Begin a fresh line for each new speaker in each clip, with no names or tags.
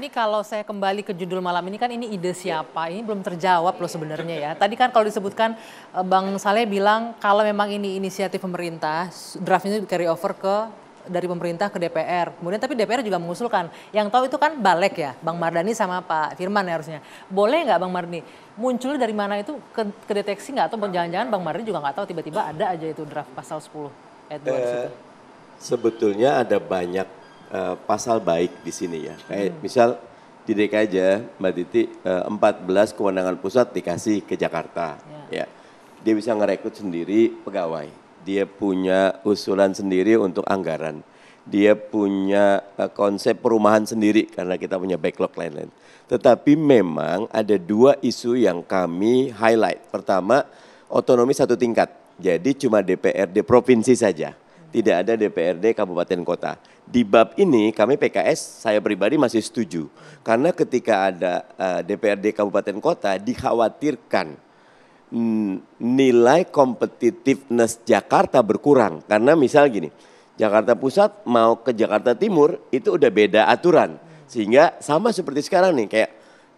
ini kalau saya kembali ke judul malam ini kan ini ide siapa? Ini belum terjawab loh sebenarnya ya. Tadi kan kalau disebutkan eh, Bang Saleh bilang kalau memang ini inisiatif pemerintah, draft ini carry over ke dari pemerintah ke DPR. Kemudian tapi DPR juga mengusulkan. Yang tahu itu kan balik ya, Bang Mardani sama Pak Firman ya harusnya. Boleh nggak Bang Mardani? Muncul dari mana itu ke, kedeteksi nggak? Atau jangan-jangan Bang Mardani juga nggak tahu tiba-tiba ada aja itu draft pasal 10 eh,
Sebetulnya ada banyak uh, pasal baik di sini ya. Hmm. Kayak hmm. misal di DKI aja Mbak Titi uh, eh, 14 kewenangan pusat dikasih ke Jakarta yeah. ya. Dia bisa ngerekrut sendiri pegawai. Dia punya usulan sendiri untuk anggaran. Dia punya eh, konsep perumahan sendiri karena kita punya backlog lain-lain. Tetapi memang ada dua isu yang kami highlight. Pertama, otonomi satu tingkat. Jadi cuma DPRD provinsi saja tidak ada DPRD kabupaten kota. Di bab ini kami PKS saya pribadi masih setuju karena ketika ada uh, eh, DPRD kabupaten kota dikhawatirkan nilai competitiveness Jakarta berkurang karena misal gini Jakarta Pusat mau ke Jakarta Timur itu udah beda aturan sehingga sama seperti sekarang nih kayak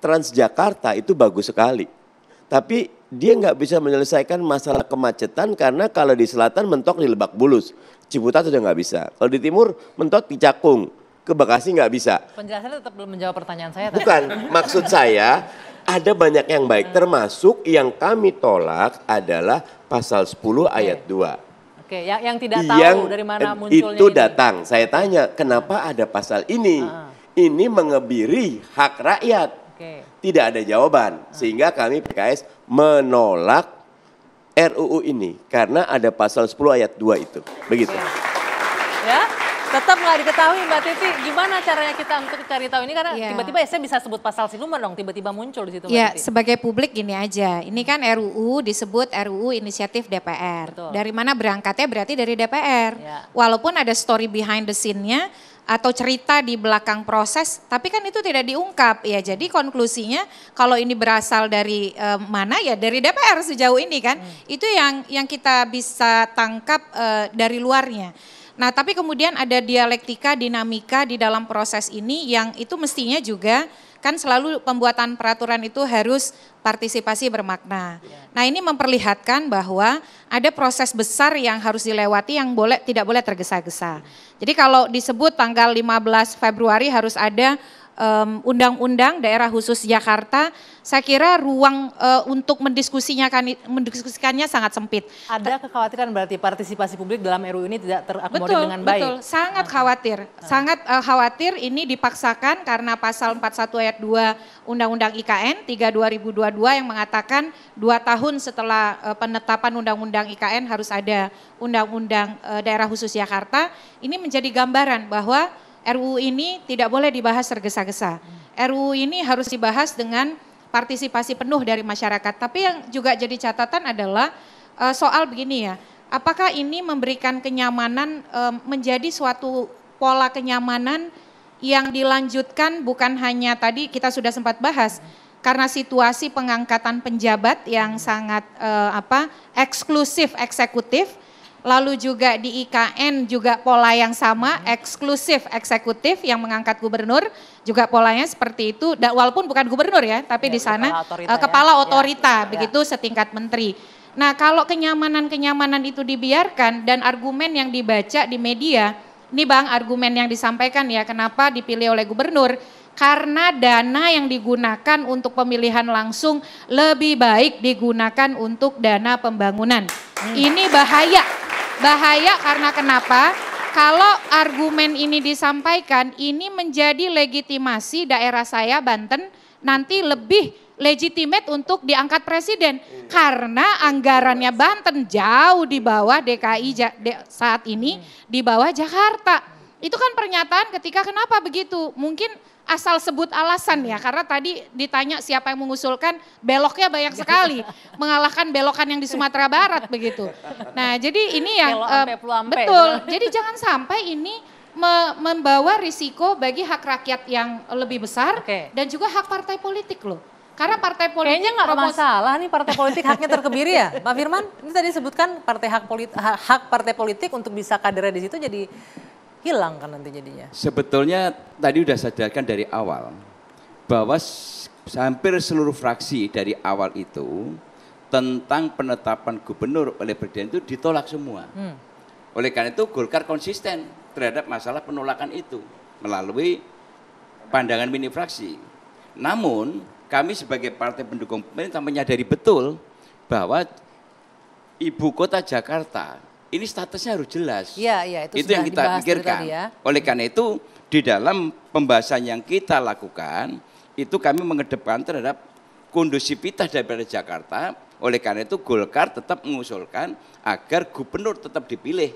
Transjakarta itu bagus sekali tapi dia nggak bisa menyelesaikan masalah kemacetan karena kalau di selatan mentok di Lebak Bulus. Ciputat sudah nggak bisa. Kalau di timur mentot Cakung, ke Bekasi nggak bisa.
Penjelasannya tetap belum menjawab pertanyaan saya. Bukan, tadi.
maksud saya ada banyak yang baik hmm. termasuk yang kami tolak adalah pasal 10 okay. ayat 2. Oke,
okay. yang yang tidak tahu yang dari mana eh, munculnya itu
datang. Ini. Saya tanya, kenapa ada pasal ini? Ah. Ini mengebiri hak rakyat. Okay. Tidak ada jawaban. Ah. Sehingga kami PKS menolak RUU ini karena ada pasal 10 ayat 2 itu. Begitu.
Ya. Tetap nggak diketahui Mbak Titi, gimana caranya kita untuk cari tahu ini karena ya. tiba-tiba ya. ya saya bisa sebut pasal siluman dong, tiba-tiba muncul di situ Iya,
sebagai publik gini aja, ini kan RUU disebut RUU Inisiatif DPR. Betul. Dari mana berangkatnya berarti dari DPR. Ya. Walaupun ada story behind the scene-nya, atau cerita di belakang proses, tapi kan itu tidak diungkap ya. Jadi konklusinya kalau ini berasal dari e, mana ya dari DPR sejauh ini kan. Hmm. Itu yang yang kita bisa tangkap e, dari luarnya. Nah, tapi kemudian ada dialektika, dinamika di dalam proses ini yang itu mestinya juga kan selalu pembuatan peraturan itu harus partisipasi bermakna. Nah ini memperlihatkan bahwa ada proses besar yang harus dilewati yang boleh tidak boleh tergesa-gesa. Jadi kalau disebut tanggal 15 Februari harus ada undang-undang um, daerah khusus Jakarta, saya kira ruang uh, untuk mendiskusinya kan mendiskusikannya
sangat sempit. Ada kekhawatiran berarti partisipasi publik dalam RUU ini tidak terakomodir betul, dengan baik. Betul,
sangat khawatir. Ah. Sangat uh, khawatir ini dipaksakan karena pasal 41 ayat 2 Undang-Undang IKN 3 2022 yang mengatakan dua tahun setelah uh, penetapan Undang-Undang IKN harus ada Undang-Undang uh, daerah khusus Jakarta. Ini menjadi gambaran bahwa RUU ini tidak boleh dibahas tergesa-gesa. RUU ini harus dibahas dengan partisipasi penuh dari masyarakat. Tapi yang juga jadi catatan adalah eh, soal begini ya, apakah ini memberikan kenyamanan eh, menjadi suatu pola kenyamanan yang dilanjutkan bukan hanya tadi kita sudah sempat bahas karena situasi pengangkatan penjabat yang sangat eh, apa eksklusif eksekutif lalu juga di IKN juga pola yang sama, hmm. eksklusif eksekutif yang mengangkat gubernur, juga polanya seperti itu, walaupun bukan gubernur ya, tapi ya, di sana kepala otorita, eh, ya. kepala iya, otorita ya. begitu ya. setingkat menteri. Nah kalau kenyamanan-kenyamanan itu dibiarkan dan argumen yang dibaca di media, ini bang argumen yang disampaikan ya kenapa dipilih oleh gubernur, karena dana yang digunakan untuk pemilihan langsung lebih baik digunakan untuk dana pembangunan. Hmm. Ini bahaya Bahaya karena kenapa? Kalau argumen ini disampaikan, ini menjadi legitimasi daerah saya Banten nanti lebih legitimate untuk diangkat presiden karena anggarannya Banten jauh di bawah DKI saat ini di bawah Jakarta. Itu kan pernyataan ketika kenapa begitu? Mungkin asal sebut alasan ya karena tadi ditanya siapa yang mengusulkan beloknya banyak sekali mengalahkan belokan yang di Sumatera Barat begitu. Nah, jadi ini yang eh, ampe, betul. Jadi jangan sampai ini me membawa risiko bagi hak rakyat yang lebih besar okay. dan juga hak partai
politik loh.
Karena partai politik kayaknya nggak masalah nih partai politik haknya terkebiri ya, Pak Firman.
Ini tadi sebutkan partai hak, politi hak partai politik untuk bisa kadernya di situ jadi hilang kan nanti jadinya.
Sebetulnya tadi sudah saya jelaskan dari awal bahwa hampir seluruh fraksi dari awal itu tentang penetapan gubernur oleh presiden itu ditolak semua. Hmm. Oleh karena itu Golkar konsisten terhadap masalah penolakan itu melalui pandangan mini fraksi. Namun kami sebagai partai pendukung pemerintah menyadari betul bahwa ibu kota Jakarta ini statusnya harus jelas.
Iya, iya itu, itu yang kita pikirkan. Ya.
Oleh karena itu di dalam pembahasan yang kita lakukan itu kami mengedepkan terhadap kondusivitas daripada Jakarta. Oleh karena itu Golkar tetap mengusulkan agar gubernur tetap dipilih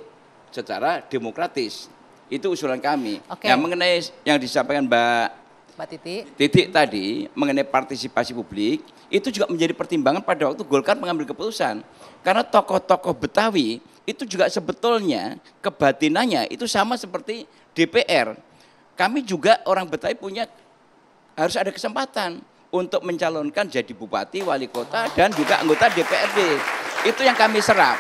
secara demokratis. Itu usulan kami. Okay. Nah, yang mengenai yang disampaikan Mbak Mbak Titik. Titik tadi mengenai partisipasi publik itu juga menjadi pertimbangan pada waktu Golkar mengambil keputusan. Karena tokoh-tokoh Betawi itu juga sebetulnya kebatinannya itu sama seperti DPR. Kami juga orang Betawi punya harus ada kesempatan untuk mencalonkan jadi bupati, wali kota, dan juga anggota DPRD. Itu yang kami serap.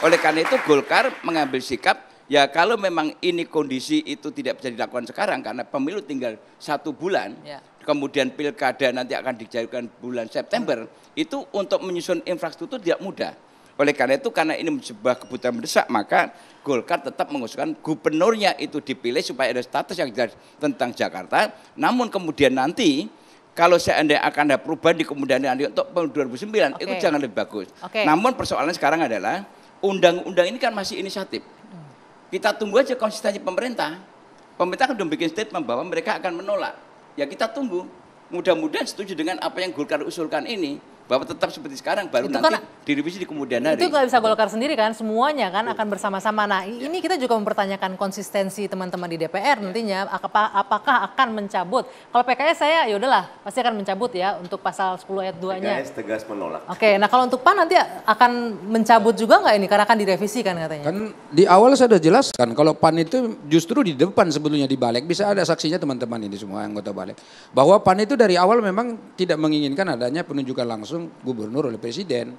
Oleh karena itu Golkar mengambil sikap ya kalau memang ini kondisi itu tidak bisa dilakukan sekarang karena pemilu tinggal satu bulan, ya. kemudian pilkada nanti akan dijadikan bulan September, itu untuk menyusun infrastruktur tidak mudah. Oleh karena itu karena ini sebuah kebutuhan mendesak maka Golkar tetap mengusulkan gubernurnya itu dipilih supaya ada status yang jelas tentang Jakarta. Namun kemudian nanti kalau seandainya akan ada perubahan di kemudian nanti untuk 2009 okay. itu jangan lebih bagus. Okay. Namun persoalan sekarang adalah undang-undang ini kan masih inisiatif. Kita tunggu aja konsistensi pemerintah. Pemerintah kan sudah bikin statement bahwa mereka akan menolak. Ya kita tunggu. Mudah-mudahan setuju dengan apa yang Golkar usulkan ini bahwa tetap seperti sekarang baru itu nanti kan, direvisi di kemudian hari. Itu nggak
bisa Golkar sendiri kan, semuanya kan akan bersama-sama. Nah ya. ini kita juga mempertanyakan konsistensi teman-teman di DPR ya. nantinya, apakah akan mencabut? Kalau PKS saya ya udahlah pasti akan mencabut ya untuk pasal 10 ayat 2-nya. PKS
tegas menolak.
Oke, nah kalau untuk PAN nanti akan mencabut juga nggak ini karena akan direvisi kan katanya? Kan
di awal saya sudah jelaskan kalau PAN itu justru di depan sebetulnya di balik bisa ada saksinya teman-teman ini semua anggota balik bahwa PAN itu dari awal memang tidak menginginkan adanya penunjukan langsung langsung gubernur oleh presiden.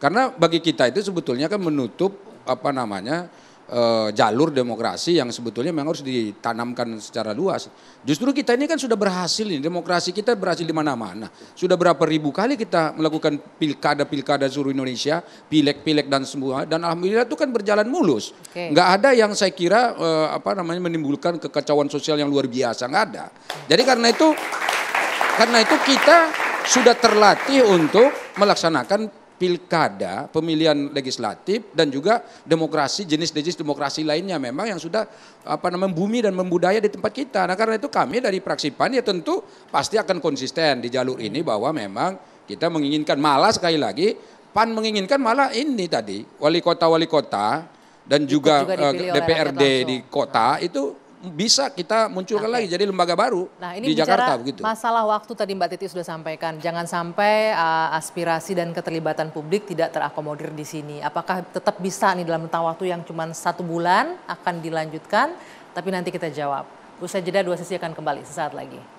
Karena bagi kita itu sebetulnya kan menutup apa namanya e, jalur demokrasi yang sebetulnya memang harus ditanamkan secara luas. Justru kita ini kan sudah berhasil nih, demokrasi kita berhasil di mana-mana. Sudah berapa ribu kali kita melakukan pilkada-pilkada seluruh Indonesia, pilek-pilek dan semua, dan alhamdulillah itu kan berjalan mulus. Okay. Nggak ada yang saya kira e, apa namanya menimbulkan kekacauan sosial yang luar biasa, nggak ada. Jadi karena itu, karena itu kita sudah terlatih untuk melaksanakan pilkada, pemilihan legislatif dan juga demokrasi jenis-jenis demokrasi lainnya memang yang sudah apa namanya bumi dan membudaya di tempat kita. Nah, karena itu kami dari praksi PAN ya tentu pasti akan konsisten di jalur ini bahwa memang kita menginginkan malah sekali lagi PAN menginginkan malah ini tadi wali kota-wali kota dan juga, juga DPRD eh, di kota nah. itu bisa kita munculkan okay. lagi jadi lembaga baru
nah, ini di Jakarta begitu. Masalah waktu tadi Mbak Titi sudah sampaikan, jangan sampai uh, aspirasi dan keterlibatan publik tidak terakomodir di sini. Apakah tetap bisa nih dalam tahap waktu yang cuma satu bulan akan dilanjutkan? Tapi nanti kita jawab. Usai jeda dua sesi akan kembali sesaat lagi.